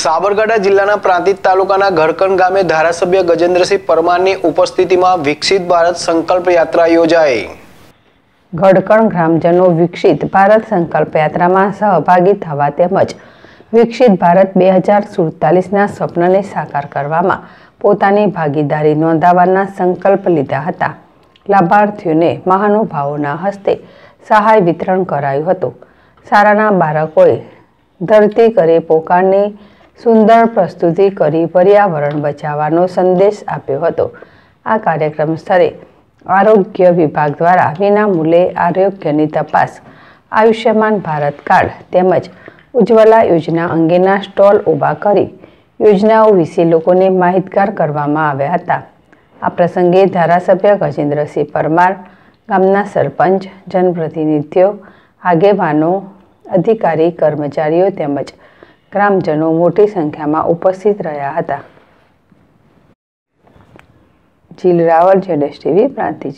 સાબરકાંઠા જિલ્લાના પ્રાંતિત તાલુકાના ઘરકણ ગામે ધારાસભ્ય ગજેન્દ્રસિંહ પરમારની ઉપસ્થિતિમાં વિકસિત ભારત સંકલ્પ યાત્રા યોજાઈ ગડકણ ગ્રામજનો વિકસિત ભારત સંકલ્પ યાત્રામાં સહભાગી થવા તેમજ વિકસિત ભારત બે હજાર સુડતાલીસના સ્વપ્નને સાકાર કરવામાં પોતાની ભાગીદારી નોંધાવવાના સંકલ્પ લીધા હતા લાભાર્થીઓને મહાનુભાવોના હસ્તે સહાય વિતરણ કરાયું હતું શાળાના બાળકોએ ધરતી કરે પોકારની સુંદર પ્રસ્તુતિ કરી પર્યાવરણ બચાવવાનો સંદેશ આપ્યો હતો આ કાર્યક્રમ સ્થળે આરોગ્ય વિભાગ દ્વારા વિનામૂલ્યે આરોગ્યની તપાસ આયુષ્યમાન ભારત કાર્ડ તેમજ ઉજ્જવલા યોજના અંગેના સ્ટોલ ઊભા કરી યોજનાઓ વિશે લોકોને માહિતગાર કરવામાં આવ્યા હતા આ પ્રસંગે ધારાસભ્ય ગજેન્દ્રસિંહ પરમાર ગામના સરપંચ જનપ્રતિનિધિઓ આગેવાનો અધિકારી કર્મચારીઓ તેમજ ગ્રામજનો મોટી સંખ્યામાં ઉપસ્થિત રહ્યા હતા જીલ રાવલ જેડેશ ટીવી પ્રાંતિજ